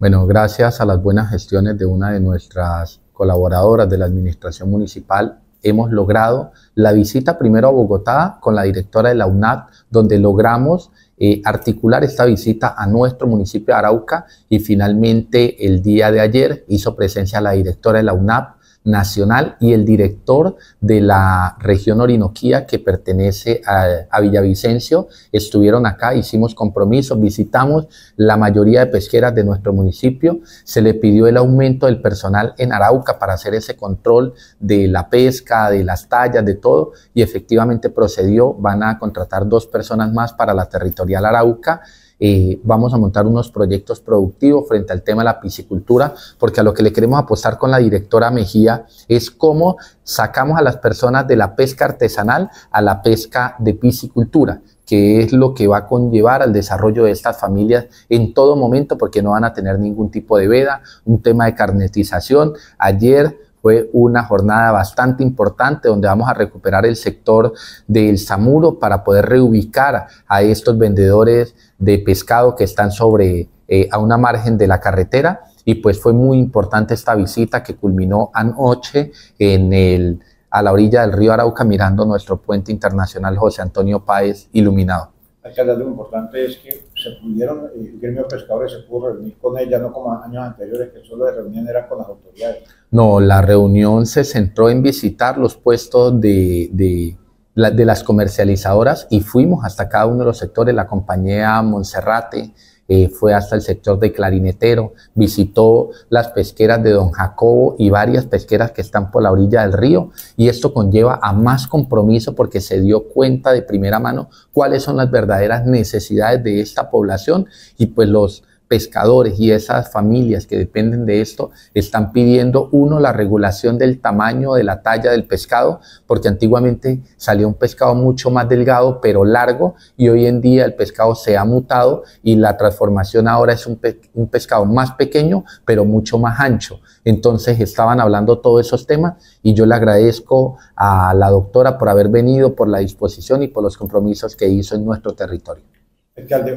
Bueno, gracias a las buenas gestiones de una de nuestras colaboradoras de la Administración Municipal, hemos logrado la visita primero a Bogotá con la directora de la UNAP, donde logramos eh, articular esta visita a nuestro municipio de Arauca y finalmente el día de ayer hizo presencia la directora de la UNAP Nacional y el director de la región Orinoquía que pertenece a, a Villavicencio estuvieron acá, hicimos compromisos, visitamos la mayoría de pesqueras de nuestro municipio, se le pidió el aumento del personal en Arauca para hacer ese control de la pesca, de las tallas, de todo y efectivamente procedió, van a contratar dos personas más para la territorial Arauca eh, vamos a montar unos proyectos productivos frente al tema de la piscicultura, porque a lo que le queremos apostar con la directora Mejía es cómo sacamos a las personas de la pesca artesanal a la pesca de piscicultura que es lo que va a conllevar al desarrollo de estas familias en todo momento, porque no van a tener ningún tipo de veda, un tema de carnetización. Ayer fue una jornada bastante importante donde vamos a recuperar el sector del Samuro para poder reubicar a estos vendedores de pescado que están sobre eh, a una margen de la carretera. Y pues fue muy importante esta visita que culminó anoche en el, a la orilla del río Arauca mirando nuestro puente internacional José Antonio Páez iluminado hay que hablar de lo importante es que se pudieron, eh, el gremio pescadores se pudo reunir con ella, no como años anteriores, que solo la reunión era con las autoridades. No, la reunión se centró en visitar los puestos de, de, de las comercializadoras y fuimos hasta cada uno de los sectores, la compañía Monserrate, eh, fue hasta el sector de Clarinetero, visitó las pesqueras de Don Jacobo y varias pesqueras que están por la orilla del río y esto conlleva a más compromiso porque se dio cuenta de primera mano cuáles son las verdaderas necesidades de esta población y pues los pescadores y esas familias que dependen de esto están pidiendo, uno, la regulación del tamaño, de la talla del pescado, porque antiguamente salía un pescado mucho más delgado pero largo y hoy en día el pescado se ha mutado y la transformación ahora es un, un pescado más pequeño pero mucho más ancho. Entonces estaban hablando todos esos temas y yo le agradezco a la doctora por haber venido, por la disposición y por los compromisos que hizo en nuestro territorio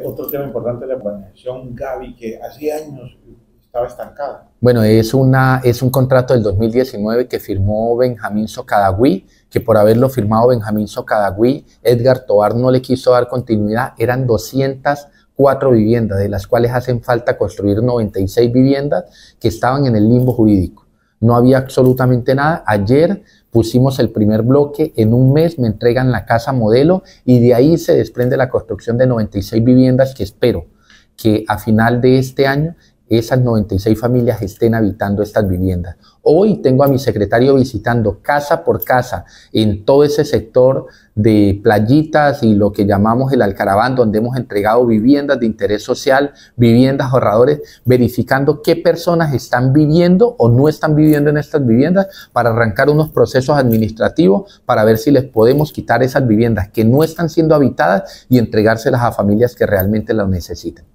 otro tema importante de la organización, Gavi, que hace años estaba estancada. Bueno, es, una, es un contrato del 2019 que firmó Benjamín Socadagüí, que por haberlo firmado Benjamín Socadagüí, Edgar Tobar no le quiso dar continuidad. Eran 204 viviendas, de las cuales hacen falta construir 96 viviendas que estaban en el limbo jurídico no había absolutamente nada. Ayer pusimos el primer bloque, en un mes me entregan la casa modelo y de ahí se desprende la construcción de 96 viviendas que espero que a final de este año esas 96 familias estén habitando estas viviendas. Hoy tengo a mi secretario visitando casa por casa en todo ese sector de playitas y lo que llamamos el Alcaraván, donde hemos entregado viviendas de interés social, viviendas ahorradores, verificando qué personas están viviendo o no están viviendo en estas viviendas para arrancar unos procesos administrativos para ver si les podemos quitar esas viviendas que no están siendo habitadas y entregárselas a familias que realmente las necesitan.